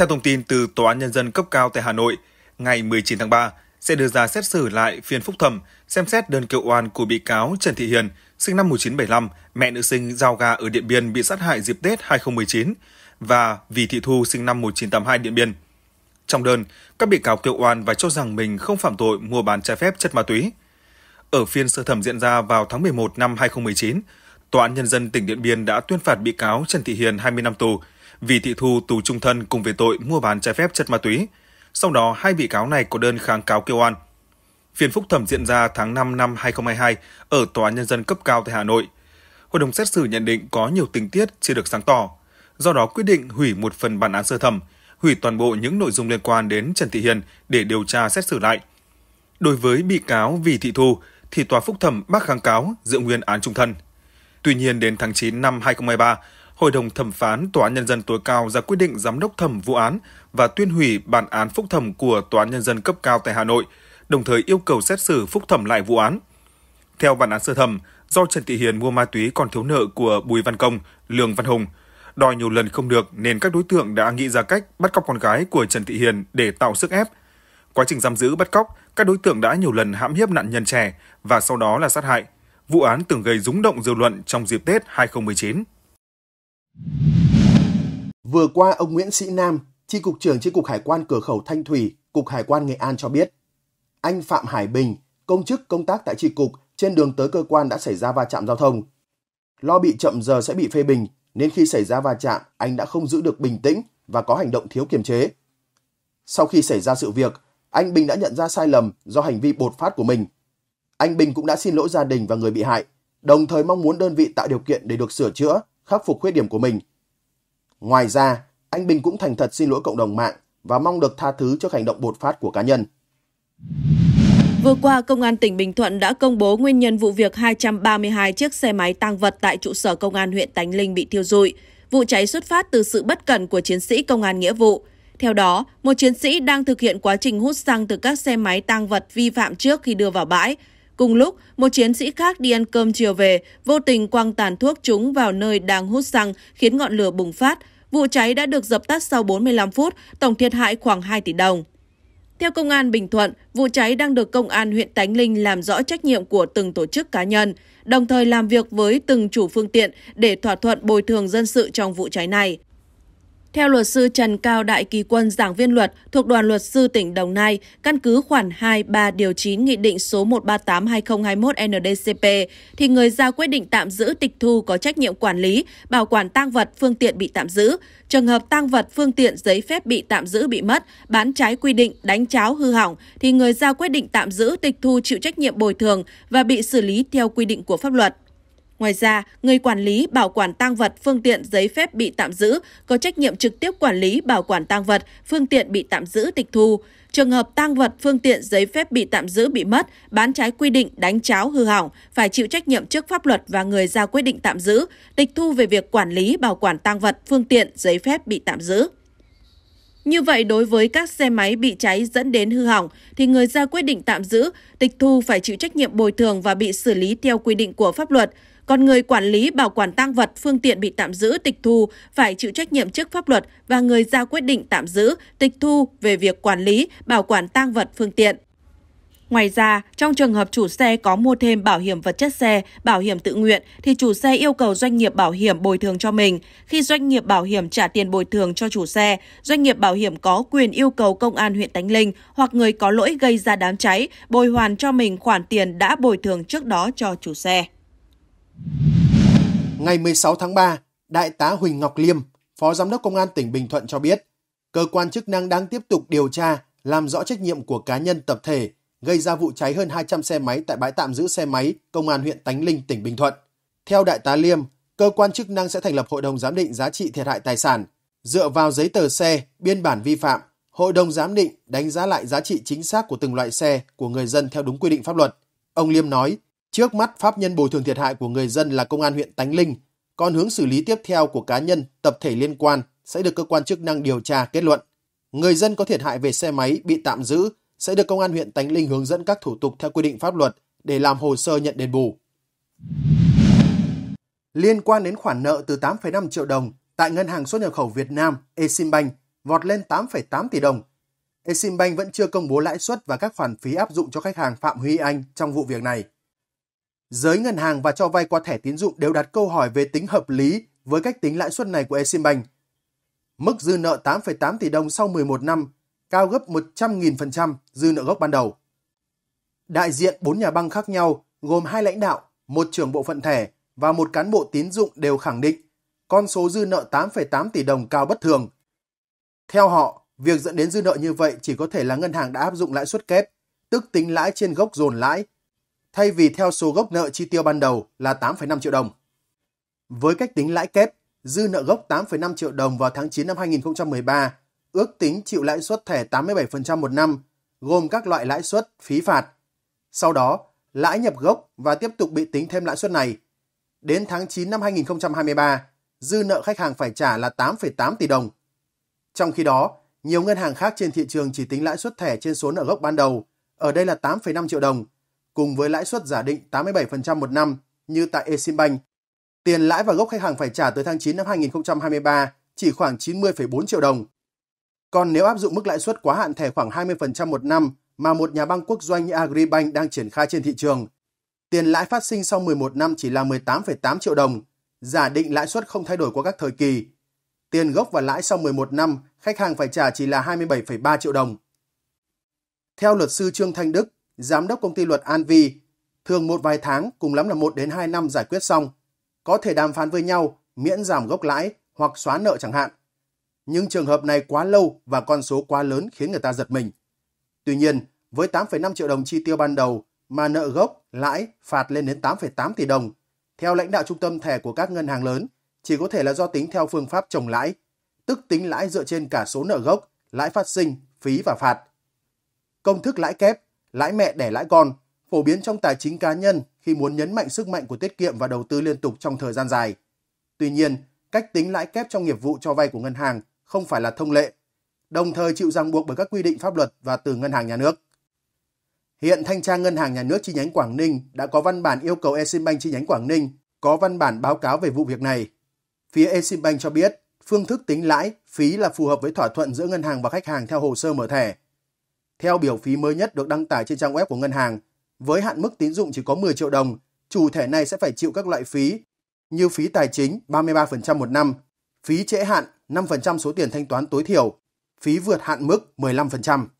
Theo thông tin từ Tòa án Nhân dân cấp cao tại Hà Nội, ngày 19 tháng 3 sẽ đưa ra xét xử lại phiên phúc thẩm xem xét đơn kêu oan của bị cáo Trần Thị Hiền, sinh năm 1975, mẹ nữ sinh giao gà ở Điện Biên bị sát hại dịp Tết 2019 và Vì Thị Thu sinh năm 1982 Điện Biên. Trong đơn, các bị cáo kêu oan và cho rằng mình không phạm tội mua bán trái phép chất ma túy. Ở phiên sơ thẩm diễn ra vào tháng 11 năm 2019, Tòa án Nhân dân tỉnh Điện Biên đã tuyên phạt bị cáo Trần Thị Hiền 20 năm tù, vì thị thu tù trung thân cùng về tội mua bán trái phép chất ma túy. Sau đó, hai bị cáo này có đơn kháng cáo kêu oan. Phiên phúc thẩm diễn ra tháng 5 năm 2022 ở Tòa Nhân dân cấp cao tại Hà Nội. Hội đồng xét xử nhận định có nhiều tình tiết chưa được sáng tỏ, do đó quyết định hủy một phần bản án sơ thẩm, hủy toàn bộ những nội dung liên quan đến Trần Thị Hiền để điều tra xét xử lại. Đối với bị cáo Vì Thị Thu, thì tòa phúc thẩm bác kháng cáo giữ nguyên án trung thân. Tuy nhiên đến tháng 9 năm 2023, Hội đồng thẩm phán Tòa án Nhân dân tối cao ra quyết định giám đốc thẩm vụ án và tuyên hủy bản án phúc thẩm của Tòa án Nhân dân cấp cao tại Hà Nội, đồng thời yêu cầu xét xử phúc thẩm lại vụ án. Theo bản án sơ thẩm, do Trần Thị Hiền mua ma túy còn thiếu nợ của Bùi Văn Công, Lương Văn Hùng, đòi nhiều lần không được nên các đối tượng đã nghĩ ra cách bắt cóc con gái của Trần Thị Hiền để tạo sức ép. Quá trình giam giữ bắt cóc, các đối tượng đã nhiều lần hãm hiếp nạn nhân trẻ và sau đó là sát hại. Vụ án từng gây rúng động dư luận trong dịp Tết 2019. Vừa qua, ông Nguyễn Sĩ Nam, Tri Cục trưởng Tri Cục Hải quan Cửa khẩu Thanh Thủy, Cục Hải quan Nghệ An cho biết, anh Phạm Hải Bình, công chức công tác tại Tri Cục, trên đường tới cơ quan đã xảy ra va chạm giao thông. Lo bị chậm giờ sẽ bị phê bình, nên khi xảy ra va chạm, anh đã không giữ được bình tĩnh và có hành động thiếu kiềm chế. Sau khi xảy ra sự việc, anh Bình đã nhận ra sai lầm do hành vi bột phát của mình. Anh Bình cũng đã xin lỗi gia đình và người bị hại, đồng thời mong muốn đơn vị tạo điều kiện để được sửa chữa, khắc phục khuyết điểm của mình – Ngoài ra, anh Bình cũng thành thật xin lỗi cộng đồng mạng và mong được tha thứ cho hành động bột phát của cá nhân. Vừa qua, Công an tỉnh Bình Thuận đã công bố nguyên nhân vụ việc 232 chiếc xe máy tăng vật tại trụ sở Công an huyện Tánh Linh bị thiêu rụi. Vụ cháy xuất phát từ sự bất cẩn của chiến sĩ công an nghĩa vụ. Theo đó, một chiến sĩ đang thực hiện quá trình hút xăng từ các xe máy tăng vật vi phạm trước khi đưa vào bãi Cùng lúc, một chiến sĩ khác đi ăn cơm chiều về, vô tình quăng tàn thuốc chúng vào nơi đang hút xăng, khiến ngọn lửa bùng phát. Vụ cháy đã được dập tắt sau 45 phút, tổng thiệt hại khoảng 2 tỷ đồng. Theo Công an Bình Thuận, vụ cháy đang được Công an huyện Tánh Linh làm rõ trách nhiệm của từng tổ chức cá nhân, đồng thời làm việc với từng chủ phương tiện để thỏa thuận bồi thường dân sự trong vụ cháy này. Theo luật sư Trần Cao Đại Kỳ Quân, giảng viên luật thuộc đoàn luật sư tỉnh Đồng Nai, căn cứ khoản 2, 3 điều 9 Nghị định số 138-2021 NDCP, thì người ra quyết định tạm giữ tịch thu có trách nhiệm quản lý, bảo quản tang vật, phương tiện bị tạm giữ. Trường hợp tang vật, phương tiện, giấy phép bị tạm giữ bị mất, bán trái quy định, đánh cháo, hư hỏng, thì người ra quyết định tạm giữ tịch thu chịu trách nhiệm bồi thường và bị xử lý theo quy định của pháp luật. Ngoài ra, người quản lý bảo quản tang vật, phương tiện giấy phép bị tạm giữ có trách nhiệm trực tiếp quản lý bảo quản tang vật, phương tiện bị tạm giữ tịch thu. Trường hợp tang vật, phương tiện giấy phép bị tạm giữ bị mất, bán trái quy định, đánh cháo hư hỏng phải chịu trách nhiệm trước pháp luật và người ra quyết định tạm giữ, tịch thu về việc quản lý bảo quản tang vật, phương tiện giấy phép bị tạm giữ. Như vậy, đối với các xe máy bị cháy dẫn đến hư hỏng, thì người ra quyết định tạm giữ, tịch thu phải chịu trách nhiệm bồi thường và bị xử lý theo quy định của pháp luật. Còn người quản lý bảo quản tang vật, phương tiện bị tạm giữ tịch thu phải chịu trách nhiệm trước pháp luật và người ra quyết định tạm giữ tịch thu về việc quản lý bảo quản tang vật phương tiện. Ngoài ra, trong trường hợp chủ xe có mua thêm bảo hiểm vật chất xe, bảo hiểm tự nguyện thì chủ xe yêu cầu doanh nghiệp bảo hiểm bồi thường cho mình. Khi doanh nghiệp bảo hiểm trả tiền bồi thường cho chủ xe, doanh nghiệp bảo hiểm có quyền yêu cầu công an huyện Tánh Linh hoặc người có lỗi gây ra đám cháy bồi hoàn cho mình khoản tiền đã bồi thường trước đó cho chủ xe. Ngày 16 tháng 3, Đại tá Huỳnh Ngọc Liêm, Phó Giám đốc Công an tỉnh Bình Thuận cho biết, cơ quan chức năng đang tiếp tục điều tra, làm rõ trách nhiệm của cá nhân tập thể gây ra vụ cháy hơn 200 xe máy tại bãi tạm giữ xe máy Công an huyện Tánh Linh, tỉnh Bình Thuận. Theo Đại tá Liêm, cơ quan chức năng sẽ thành lập hội đồng giám định giá trị thiệt hại tài sản. Dựa vào giấy tờ xe, biên bản vi phạm, hội đồng giám định đánh giá lại giá trị chính xác của từng loại xe của người dân theo đúng quy định pháp luật. Ông Liêm nói, Trước mắt, pháp nhân bồi thường thiệt hại của người dân là công an huyện Tánh Linh, còn hướng xử lý tiếp theo của cá nhân, tập thể liên quan sẽ được cơ quan chức năng điều tra kết luận. Người dân có thiệt hại về xe máy bị tạm giữ sẽ được công an huyện Tánh Linh hướng dẫn các thủ tục theo quy định pháp luật để làm hồ sơ nhận đền bù. Liên quan đến khoản nợ từ 8,5 triệu đồng tại Ngân hàng xuất nhập khẩu Việt Nam Eximbank vọt lên 8,8 tỷ đồng. Eximbank vẫn chưa công bố lãi suất và các khoản phí áp dụng cho khách hàng Phạm Huy Anh trong vụ việc này. Giới ngân hàng và cho vay qua thẻ tín dụng đều đặt câu hỏi về tính hợp lý với cách tính lãi suất này của Exim Mức dư nợ 8,8 tỷ đồng sau 11 năm, cao gấp 100.000% dư nợ gốc ban đầu. Đại diện 4 nhà băng khác nhau gồm hai lãnh đạo, một trưởng bộ phận thẻ và một cán bộ tín dụng đều khẳng định con số dư nợ 8,8 tỷ đồng cao bất thường. Theo họ, việc dẫn đến dư nợ như vậy chỉ có thể là ngân hàng đã áp dụng lãi suất kép, tức tính lãi trên gốc dồn lãi thay vì theo số gốc nợ chi tiêu ban đầu là 8,5 triệu đồng. Với cách tính lãi kép, dư nợ gốc 8,5 triệu đồng vào tháng 9 năm 2013 ước tính chịu lãi suất thẻ 87% một năm, gồm các loại lãi suất, phí phạt. Sau đó, lãi nhập gốc và tiếp tục bị tính thêm lãi suất này. Đến tháng 9 năm 2023, dư nợ khách hàng phải trả là 8,8 tỷ đồng. Trong khi đó, nhiều ngân hàng khác trên thị trường chỉ tính lãi suất thẻ trên số nợ gốc ban đầu, ở đây là 8,5 triệu đồng – cùng với lãi suất giả định 87% một năm như tại Eximbank, tiền lãi và gốc khách hàng phải trả tới tháng 9 năm 2023 chỉ khoảng 90,4 triệu đồng. Còn nếu áp dụng mức lãi suất quá hạn thẻ khoảng 20% một năm mà một nhà băng quốc doanh như Agribank đang triển khai trên thị trường, tiền lãi phát sinh sau 11 năm chỉ là 18,8 triệu đồng, giả định lãi suất không thay đổi qua các thời kỳ. Tiền gốc và lãi sau 11 năm, khách hàng phải trả chỉ là 27,3 triệu đồng. Theo luật sư Trương Thanh Đức, giám đốc công ty luật An Vi, thường một vài tháng, cùng lắm là một đến hai năm giải quyết xong, có thể đàm phán với nhau miễn giảm gốc lãi hoặc xóa nợ chẳng hạn. Nhưng trường hợp này quá lâu và con số quá lớn khiến người ta giật mình. Tuy nhiên, với 8,5 triệu đồng chi tiêu ban đầu mà nợ gốc, lãi phạt lên đến 8,8 tỷ đồng, theo lãnh đạo trung tâm thẻ của các ngân hàng lớn, chỉ có thể là do tính theo phương pháp trồng lãi, tức tính lãi dựa trên cả số nợ gốc, lãi phát sinh, phí và phạt. Công thức lãi kép lãi mẹ đẻ lãi con, phổ biến trong tài chính cá nhân khi muốn nhấn mạnh sức mạnh của tiết kiệm và đầu tư liên tục trong thời gian dài. Tuy nhiên, cách tính lãi kép trong nghiệp vụ cho vay của ngân hàng không phải là thông lệ, đồng thời chịu ràng buộc bởi các quy định pháp luật và từ ngân hàng nhà nước. Hiện thanh tra ngân hàng nhà nước chi nhánh Quảng Ninh đã có văn bản yêu cầu Eximbank chi nhánh Quảng Ninh có văn bản báo cáo về vụ việc này. Phía Eximbank cho biết, phương thức tính lãi, phí là phù hợp với thỏa thuận giữa ngân hàng và khách hàng theo hồ sơ mở thẻ theo biểu phí mới nhất được đăng tải trên trang web của ngân hàng, với hạn mức tín dụng chỉ có 10 triệu đồng, chủ thẻ này sẽ phải chịu các loại phí như phí tài chính 33% một năm, phí trễ hạn 5% số tiền thanh toán tối thiểu, phí vượt hạn mức 15%.